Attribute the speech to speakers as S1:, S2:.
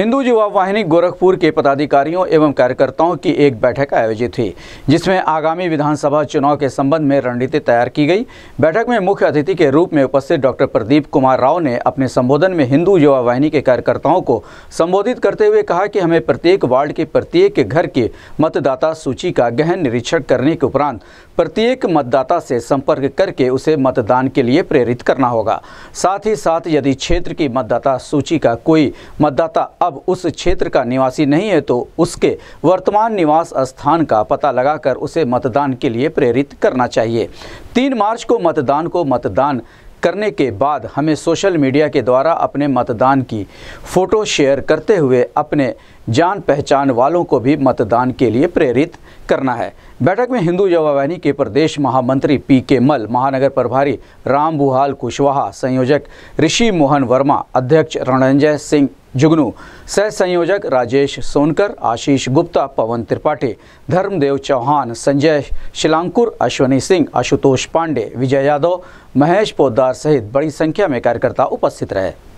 S1: हिंदू युवा वाहिनी गोरखपुर के पदाधिकारियों एवं कार्यकर्ताओं की एक बैठक आयोजित हुई जिसमें आगामी विधानसभा चुनाव के संबंध में रणनीति तैयार की गई बैठक में मुख्य अतिथि के रूप में उपस्थित डॉक्टर प्रदीप कुमार राव ने अपने संबोधन में हिंदू युवा वाहिनी के कार्यकर्ताओं को संबोधित करते हुए कहा कि हमें प्रत्येक वार्ड के प्रत्येक घर के मतदाता सूची का गहन निरीक्षण करने के उपरांत प्रत्येक मतदाता से संपर्क करके उसे मतदान के लिए प्रेरित करना होगा साथ ही साथ यदि क्षेत्र की मतदाता सूची का कोई मतदाता अब उस क्षेत्र का निवासी नहीं है तो उसके वर्तमान निवास स्थान का पता लगाकर उसे मतदान के लिए प्रेरित करना चाहिए तीन मार्च को मतदान को मतदान करने के बाद हमें सोशल मीडिया के द्वारा अपने मतदान की फ़ोटो शेयर करते हुए अपने जान पहचान वालों को भी मतदान के लिए प्रेरित करना है बैठक में हिंदू युवा वाहिनी के प्रदेश महामंत्री पी के मल महानगर प्रभारी राम बुहाल कुशवाहा संयोजक ऋषि मोहन वर्मा अध्यक्ष रणंजय सिंह जुगनू सह संयोजक राजेश सोनकर आशीष गुप्ता पवन त्रिपाठी धर्मदेव चौहान संजय शिलांकुर अश्वनी सिंह आशुतोष पांडे विजय यादव महेश पोदार सहित बड़ी संख्या में कार्यकर्ता उपस्थित रहे